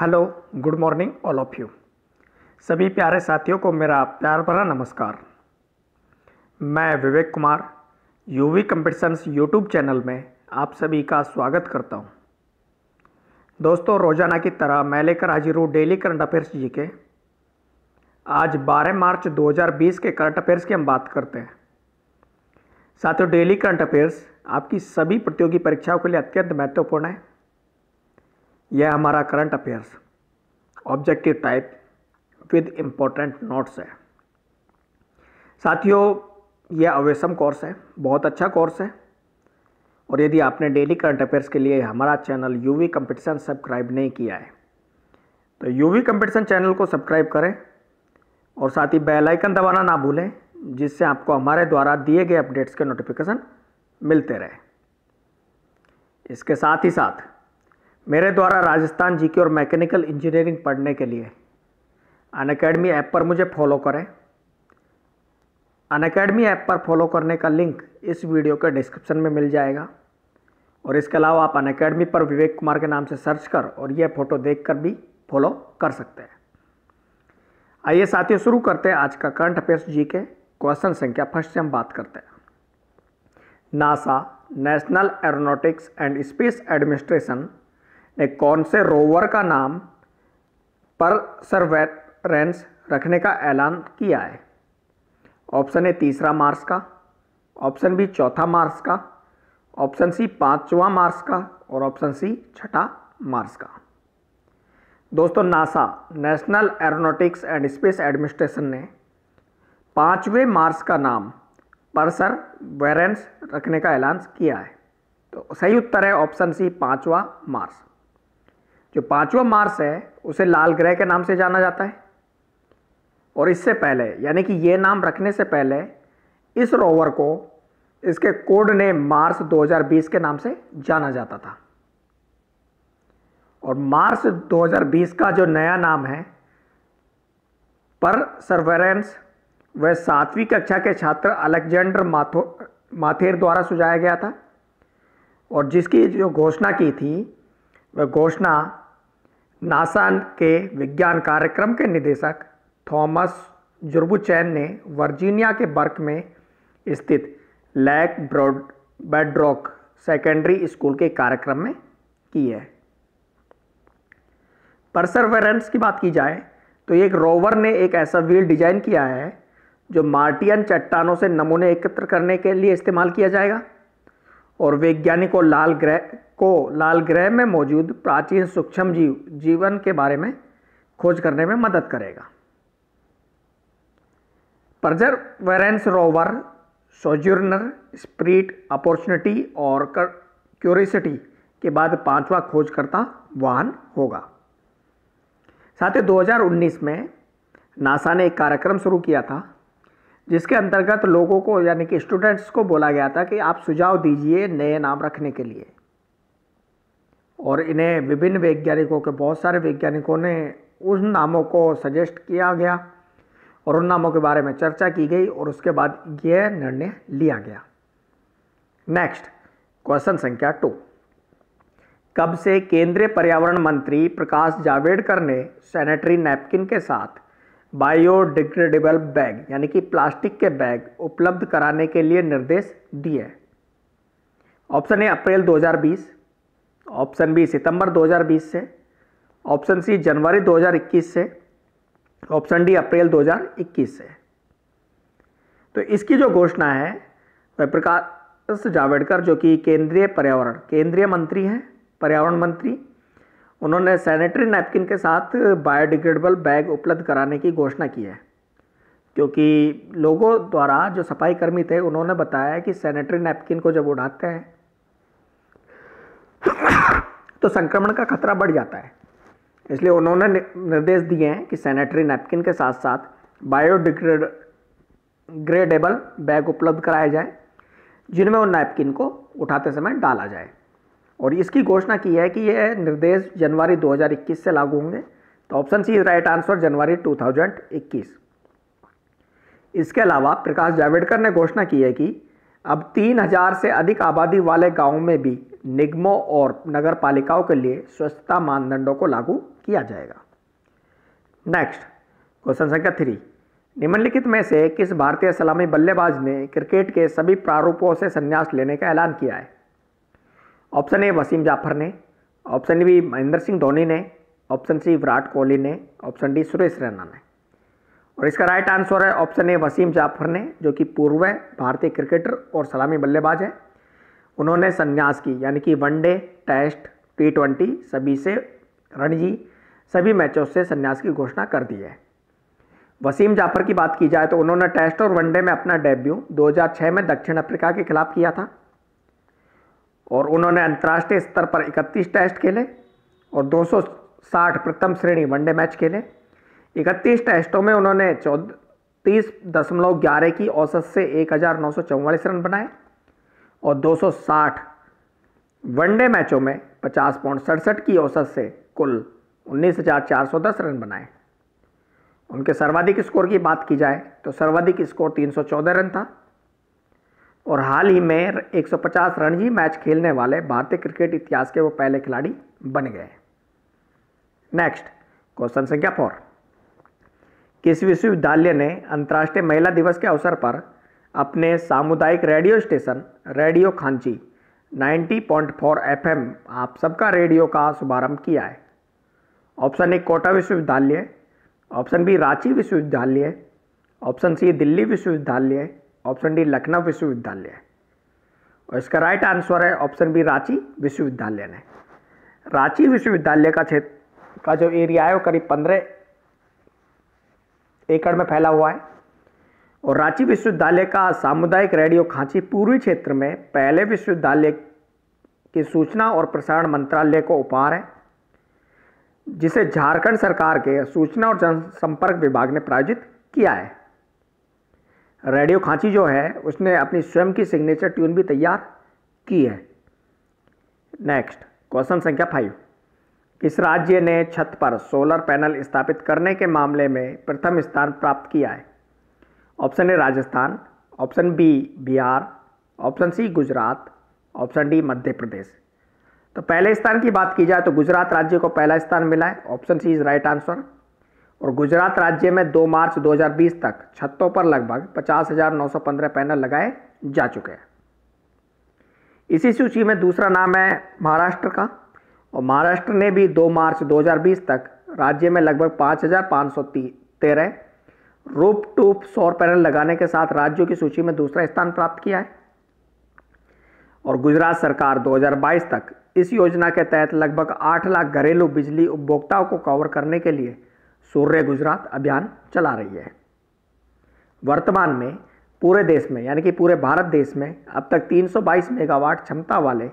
Hello good morning all of you सभी प्यारे साथियों को मेरा प्यार भरा नमस्कार मैं Vivek Kumar UV competitions YouTube channel में आप सभी का स्वागत करता हूं। दोस्तों रोजाना की तरह मैं लेकर हाजिर हूँ डेली करंट अफेयर्स जी के आज 12 मार्च 2020 के करंट अफेयर्स की हम बात करते हैं साथियों डेली करंट अफेयर्स आपकी सभी प्रतियोगी परीक्षाओं के लिए अत्यंत महत्वपूर्ण है यह हमारा current affairs objective type with important notes है साथियों यह अवेशम कोर्स है बहुत अच्छा कोर्स है और यदि आपने डेली करंट अफेयर्स के लिए हमारा चैनल यूवी कंपटीशन सब्सक्राइब नहीं किया है तो यूवी कंपटीशन चैनल को सब्सक्राइब करें और साथ ही बेल आइकन दबाना ना भूलें जिससे आपको हमारे द्वारा दिए गए अपडेट्स के नोटिफिकेशन मिलते रहे इसके साथ ही साथ मेरे द्वारा राजस्थान जीके और मैकेनिकल इंजीनियरिंग पढ़ने के लिए अन अकेडमी ऐप पर मुझे फॉलो करें अन अकेडमी ऐप पर फॉलो करने का लिंक इस वीडियो के डिस्क्रिप्शन में मिल जाएगा और इसके अलावा आप अन अकेडमी पर विवेक कुमार के नाम से सर्च कर और यह फ़ोटो देख कर भी फॉलो कर सकते हैं आइए साथियों शुरू करते हैं आज का करंट अफेयर्स जी के क्वेश्चन संख्या फर्स्ट से हम बात करते हैं NASA National Aeronautics and Space Administration ने कौन से रोवर का नाम पर सर्वेरेंस रखने का ऐलान किया है ऑप्शन ए तीसरा मार्स का ऑप्शन बी चौथा मार्स का ऑप्शन सी पांचवा मार्स का और ऑप्शन सी छठा मार्स का दोस्तों NASA National Aeronautics and Space Administration ने पांचवें मार्स का नाम परसर वेरेंस रखने का ऐलान किया है तो सही उत्तर है ऑप्शन सी पांचवा मार्स जो पांचवा मार्स है उसे लाल ग्रह के नाम से जाना जाता है और इससे पहले यानी कि ये नाम रखने से पहले इस रोवर को इसके कोड ने मार्स 2020 के नाम से जाना जाता था और मार्स 2020 का जो नया नाम है पर सर्वेरेंस वह सातवीं कक्षा के छात्र अलेक्जेंडर माथो माथेर द्वारा सुझाया गया था और जिसकी जो घोषणा की थी वह घोषणा नासा के विज्ञान कार्यक्रम के निदेशक थॉमस जुर्बुचैन ने वर्जीनिया के बर्क में स्थित Lake Braddock Secondary School के कार्यक्रम में की है परसरवेरेंस की बात की जाए तो एक रोवर ने एक ऐसा व्हील डिजाइन किया है जो मार्टियन चट्टानों से नमूने एकत्र करने के लिए इस्तेमाल किया जाएगा और वैज्ञानिकों लाल ग्रह को लाल ग्रह में मौजूद प्राचीन सूक्ष्म जीव जीवन के बारे में खोज करने में मदद करेगा Perseverance rover Sojourner Spirit Opportunity और क्यूरिसिटी के बाद पांचवा खोजकर्ता वाहन होगा साथ ही 2019 में नासा ने एक कार्यक्रम शुरू किया था जिसके अंतर्गत लोगों को यानी कि स्टूडेंट्स को बोला गया था कि आप सुझाव दीजिए नए नाम रखने के लिए और इन्हें विभिन्न वैज्ञानिकों के बहुत सारे वैज्ञानिकों ने उन नामों को सजेस्ट किया गया और उन नामों के बारे में चर्चा की गई और उसके बाद यह निर्णय लिया गया नेक्स्ट क्वेश्चन संख्या टू कब से केंद्रीय पर्यावरण मंत्री प्रकाश जावड़ेकर ने सैनिटरी नैपकिन के साथ बायोडिग्रेडेबल बैग यानी कि प्लास्टिक के बैग उपलब्ध कराने के लिए निर्देश दिए option A April 2020 option B सितंबर 2020 से ऑप्शन सी जनवरी 2021 से ऑप्शन डी अप्रैल 2021 से तो इसकी जो घोषणा है वह प्रकाश जावड़ेकर जो कि केंद्रीय पर्यावरण केंद्रीय मंत्री हैं पर्यावरण मंत्री उन्होंने सैनिटरी नैपकिन के साथ बायोडिग्रेडेबल बैग उपलब्ध कराने की घोषणा की है क्योंकि लोगों द्वारा जो सफाई कर्मी थे उन्होंने बताया कि सैनिटरी नैपकिन को जब उड़ाते हैं तो संक्रमण का खतरा बढ़ जाता है इसलिए उन्होंने निर्देश दिए हैं कि सैनिटरी नैपकिन के साथ साथ बायोडिग्रेडेबल बैग उपलब्ध कराए जाए जिनमें उन नैपकिन को उठाते समय डाला जाए और इसकी घोषणा की है कि यह निर्देश जनवरी 2021 से लागू होंगे तो ऑप्शन सी राइट आंसर जनवरी 2021 इसके अलावा प्रकाश जावड़ेकर ने घोषणा की है कि अब तीन हजार से अधिक आबादी वाले गाँव में भी निगमों और नगर पालिकाओं के लिए स्वच्छता मानदंडों को लागू किया जाएगा नेक्स्ट क्वेश्चन संख्या थ्री निम्नलिखित में से किस भारतीय सलामी बल्लेबाज ने क्रिकेट के सभी प्रारूपों से संन्यास लेने का ऐलान किया है ऑप्शन ए वसीम जाफर ने ऑप्शन बी महेंद्र सिंह धोनी ने ऑप्शन सी विराट कोहली ने ऑप्शन डी सुरेश रैना ने और इसका राइट आंसर है ऑप्शन ए वसीम जाफर ने जो कि पूर्व भारतीय क्रिकेटर और सलामी बल्लेबाज हैं उन्होंने संन्यास की यानी कि वनडे टेस्ट टी ट्वेंटी सभी से रणजी सभी मैचों से संन्यास की घोषणा कर दी है वसीम जाफर की बात की जाए तो उन्होंने टेस्ट और वनडे में अपना डेब्यू 2006 में दक्षिण अफ्रीका के खिलाफ किया था और उन्होंने अंतर्राष्ट्रीय स्तर पर 31 टेस्ट खेले और 260 प्रथम श्रेणी वनडे मैच खेले इकतीस टेस्टों में उन्होंने चौदह तीस दशमलव ग्यारह की औसत से एक हज़ार नौ सौ चौवालीस रन बनाए और दो सौ साठ वनडे मैचों में पचास पॉइंट सड़सठ की औसत से कुल उन्नीस हजार चार सौ दस रन बनाए उनके सर्वाधिक स्कोर की बात की जाए तो सर्वाधिक स्कोर तीन सौ चौदह रन था और हाल ही में एक सौ रन रणजी मैच खेलने वाले भारतीय क्रिकेट इतिहास के वो पहले खिलाड़ी बन गए नेक्स्ट क्वेश्चन संख्या फोर किस विश्वविद्यालय ने अंतर्राष्ट्रीय महिला दिवस के अवसर पर अपने सामुदायिक radio station radio Khanchi 90.4 point आप सबका रेडियो का शुभारंभ किया है ऑप्शन ए कोटा विश्वविद्यालय ऑप्शन बी रांची विश्वविद्यालय ऑप्शन सी दिल्ली विश्वविद्यालय ऑप्शन डी लखनऊ विश्वविद्यालय और इसका राइट आंसर है ऑप्शन बी रांची विश्वविद्यालय ने रांची विश्वविद्यालय का क्षेत्र का जो एरिया है वो करीब पंद्रह एकड़ में फैला हुआ है और रांची विश्वविद्यालय का सामुदायिक रेडियो खांची पूर्वी क्षेत्र में पहले विश्वविद्यालय के सूचना और प्रसारण मंत्रालय को उपहार है जिसे झारखंड सरकार के सूचना और जनसंपर्क विभाग ने प्रायोजित किया है रेडियो खांची जो है उसने अपनी स्वयं की सिग्नेचर ट्यून भी तैयार की है नेक्स्ट क्वेश्चन संख्या फाइव इस राज्य ने छत पर सोलर पैनल स्थापित करने के मामले में प्रथम स्थान प्राप्त किया है option A Rajasthan option B Bihar option C Gujarat option D Madhya Pradesh तो पहले स्थान की बात की जाए तो गुजरात राज्य को पहला स्थान मिला है option C is right answer और गुजरात राज्य में 2 मार्च 2020 तक छतों पर लगभग 50,915 पैनल लगाए जा चुके हैं इसी सूची में दूसरा नाम है महाराष्ट्र का और महाराष्ट्र ने भी 2 मार्च 2020 तक राज्य में लगभग पाँच हज़ार पाँच सौ तेरह रूप टूप सौर पैनल लगाने के साथ राज्यों की सूची में दूसरा स्थान प्राप्त किया है और गुजरात सरकार 2022 तक इस योजना के तहत लगभग 8 लाख घरेलू बिजली उपभोक्ताओं को कवर करने के लिए सूर्य गुजरात अभियान चला रही है वर्तमान में पूरे देश में यानी कि पूरे भारत देश में अब तक 322 मेगावाट क्षमता वाले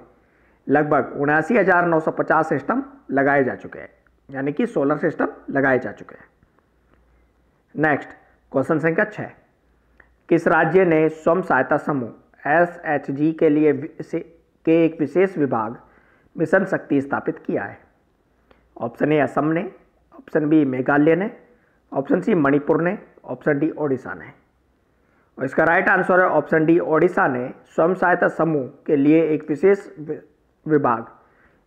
लगभग उनासी हज़ार नौ सौ पचास सिस्टम लगाए जा चुके हैं यानी कि सोलर सिस्टम लगाए जा चुके हैं नेक्स्ट क्वेश्चन संख्या छः किस राज्य ने स्वयं सहायता समूह एस एच जी के लिए के एक विशेष विभाग मिशन शक्ति स्थापित किया है ऑप्शन ए असम ने ऑप्शन बी मेघालय ने ऑप्शन सी मणिपुर ने ऑप्शन डी ओडिशा ने और इसका राइट आंसर है ऑप्शन डी ओडिशा ने स्वयं सहायता समूह के लिए एक विशेष विभाग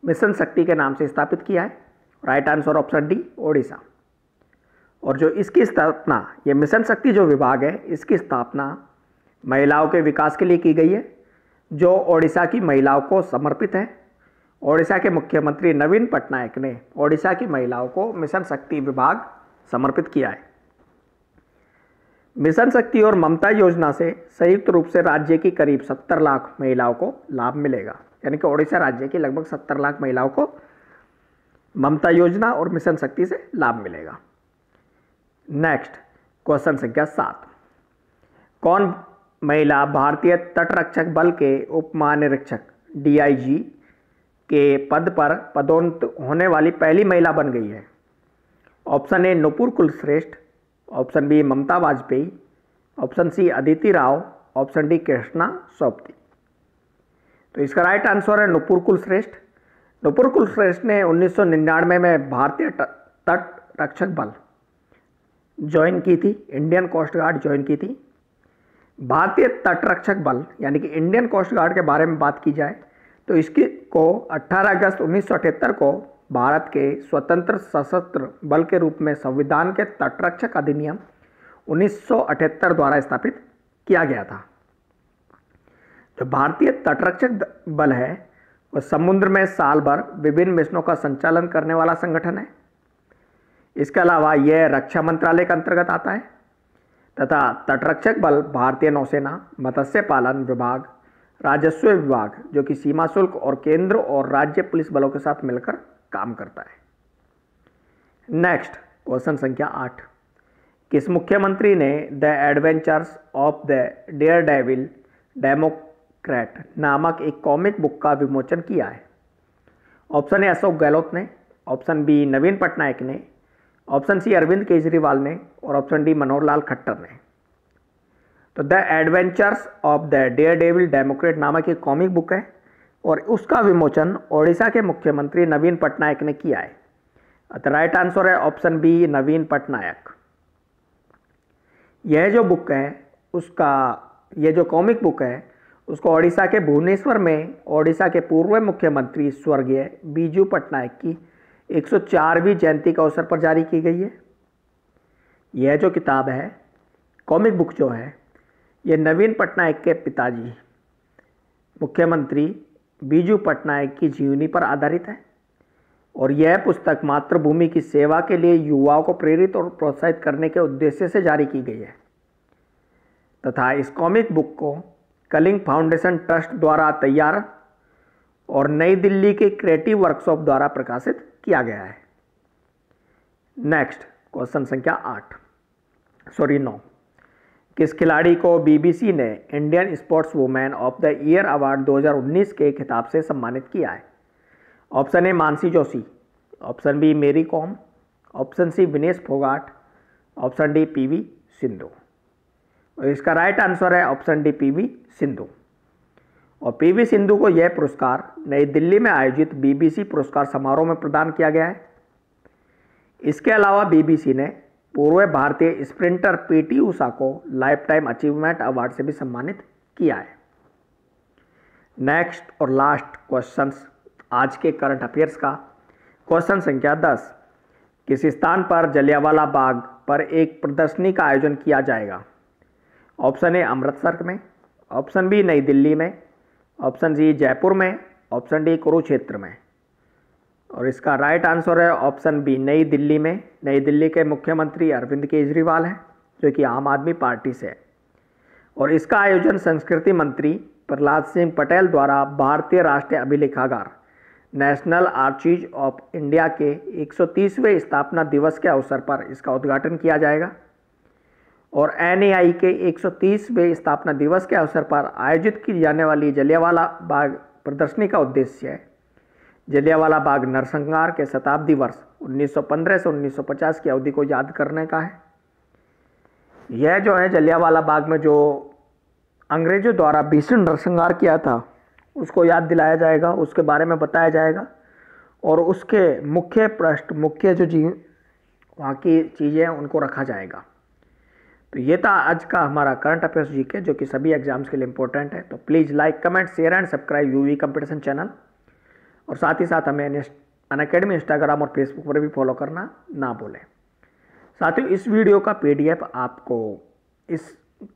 मिशन शक्ति के नाम से स्थापित किया है right answer option D Odisha और जो इसकी स्थापना ये मिशन शक्ति जो विभाग है इसकी स्थापना महिलाओं के विकास के लिए की गई है जो ओडिशा की महिलाओं को समर्पित है ओडिशा के मुख्यमंत्री नवीन पटनायक ने ओडिशा की महिलाओं को मिशन शक्ति विभाग समर्पित किया है मिशन शक्ति और ममता योजना से संयुक्त रूप से राज्य की करीब 70 लाख महिलाओं को लाभ मिलेगा यानी कि ओडिशा राज्य की लगभग सत्तर लाख महिलाओं को ममता योजना और मिशन शक्ति से लाभ मिलेगा नेक्स्ट क्वेश्चन संख्या सात कौन महिला भारतीय तटरक्षक बल के उप महानिरीक्षक डी के पद पर पदोन्नत होने वाली पहली महिला बन गई है option A Nupur Kulshreshtha option B Mamta Vajpayee option C Aditi Rao option D Krishna Sobti तो इसका राइट आंसर है नुपुर कुल श्रेष्ठ नुपुर कुल श्रेष्ठ ने 1999 में भारतीय तट रक्षक बल ज्वाइन की थी इंडियन कोस्ट गार्ड ज्वाइन की थी भारतीय तटरक्षक बल यानी कि इंडियन कोस्ट गार्ड के बारे में बात की जाए तो इसकी को 18 अगस्त उन्नीस को भारत के स्वतंत्र सशस्त्र बल के रूप में संविधान के तटरक्षक अधिनियम 1978 द्वारा स्थापित किया गया था जो भारतीय तटरक्षक बल है वह समुद्र में साल भर विभिन्न मिशनों का संचालन करने वाला संगठन है इसके अलावा यह रक्षा मंत्रालय के अंतर्गत आता है तथा तटरक्षक बल भारतीय नौसेना मत्स्य पालन विभाग राजस्व विभाग जो कि सीमा शुल्क और केंद्र और राज्य पुलिस बलों के साथ मिलकर काम करता है नेक्स्ट क्वेश्चन संख्या आठ किस मुख्यमंत्री ने the adventures of the daredevil democrat नामक एक कॉमिक बुक का विमोचन किया है ऑप्शन ए अशोक गहलोत ने ऑप्शन बी नवीन पटनायक ने ऑप्शन सी अरविंद केजरीवाल ने और ऑप्शन डी मनोहर लाल खट्टर ने तो the adventures of the daredevil democrat नामक एक कॉमिक बुक है और उसका विमोचन ओडिशा के मुख्यमंत्री नवीन पटनायक ने किया है अतः राइट आंसर है ऑप्शन बी नवीन पटनायक यह जो बुक है उसका यह जो कॉमिक बुक है उसको ओडिशा के भुवनेश्वर में ओडिशा के पूर्व मुख्यमंत्री स्वर्गीय बीजू पटनायक की 104वीं जयंती के अवसर पर जारी की गई है यह जो किताब है कॉमिक बुक जो है यह नवीन पटनायक के पिताजी मुख्यमंत्री बीजू पटनायक की जीवनी पर आधारित है और यह पुस्तक मातृभूमि की सेवा के लिए युवाओं को प्रेरित और प्रोत्साहित करने के उद्देश्य से जारी की गई है तथा इस कॉमिक बुक को कलिंग फाउंडेशन ट्रस्ट द्वारा तैयार और नई दिल्ली के क्रिएटिव वर्कशॉप द्वारा प्रकाशित किया गया है नेक्स्ट क्वेश्चन संख्या आठ सॉरी नौ किस खिलाड़ी को बीबीसी ने Indian sportswoman of the year award 2019 के खिताब से सम्मानित किया है option A Mansi Joshi option B Mary Kom option C Vinesh Phogat option D PV Sindhu इसका राइट आंसर है ऑप्शन डी पीवी सिंधु और पीवी सिंधु को यह पुरस्कार नई दिल्ली में आयोजित बीबीसी पुरस्कार समारोह में प्रदान किया गया है इसके अलावा बीबीसी ने पूर्व भारतीय स्प्रिंटर पीटी उषा को लाइफ टाइम अचीवमेंट अवार्ड से भी सम्मानित किया है नेक्स्ट और लास्ट क्वेश्चन आज के करंट अफेयर्स का क्वेश्चन संख्या दस किस स्थान पर जलियावाला बाग पर एक प्रदर्शनी का आयोजन किया जाएगा ऑप्शन ए अमृतसर में ऑप्शन बी नई दिल्ली में ऑप्शन सी जयपुर में ऑप्शन डी कुरुक्षेत्र में और इसका राइट आंसर है ऑप्शन बी नई दिल्ली में नई दिल्ली के मुख्यमंत्री अरविंद केजरीवाल हैं जो कि आम आदमी पार्टी से है और इसका आयोजन संस्कृति मंत्री प्रहलाद सिंह पटेल द्वारा भारतीय राष्ट्रीय अभिलेखागार नेशनल आर्चीज ऑफ इंडिया के 130वें स्थापना दिवस के अवसर पर इसका उद्घाटन किया जाएगा और एनएआई के 130वें स्थापना दिवस के अवसर पर आयोजित की जाने वाली जलियावाला बाग प्रदर्शनी का उद्देश्य है जलियावाला बाग नरसंहार के शताब्दी वर्ष 1915 से 1950 की अवधि को याद करने का है यह जो है जलियावाला बाग में जो अंग्रेजों द्वारा भीषण नरसंहार किया था उसको याद दिलाया जाएगा उसके बारे में बताया जाएगा और उसके मुख्य पृष्ठ मुख्य जो जीव वहाँ की चीज़ें उनको रखा जाएगा तो ये था आज का हमारा करंट अफेयर्स जीके जो कि सभी एग्जाम्स के लिए इंपॉर्टेंट है तो please like comment share and subscribe U V competition channel और साथ ही साथ हमें अन अकेडमी इंस्टाग्राम और फेसबुक पर भी फॉलो करना ना भूलें साथ ही इस वीडियो का एफ आपको इस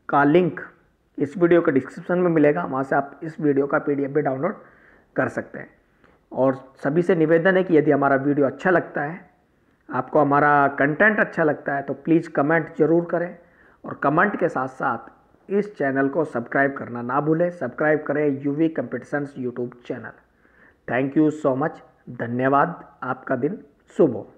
का लिंक इस वीडियो के डिस्क्रिप्शन में मिलेगा वहाँ से आप इस वीडियो का एफ भी डाउनलोड कर सकते हैं और सभी से निवेदन है कि यदि हमारा वीडियो अच्छा लगता है आपको हमारा कंटेंट अच्छा लगता है तो प्लीज़ कमेंट जरूर करें और कमेंट के साथ साथ इस चैनल को सब्सक्राइब करना ना भूलें सब्सक्राइब करें UV competitions YouTube channel thank you so much धन्यवाद आपका दिन शुभ हो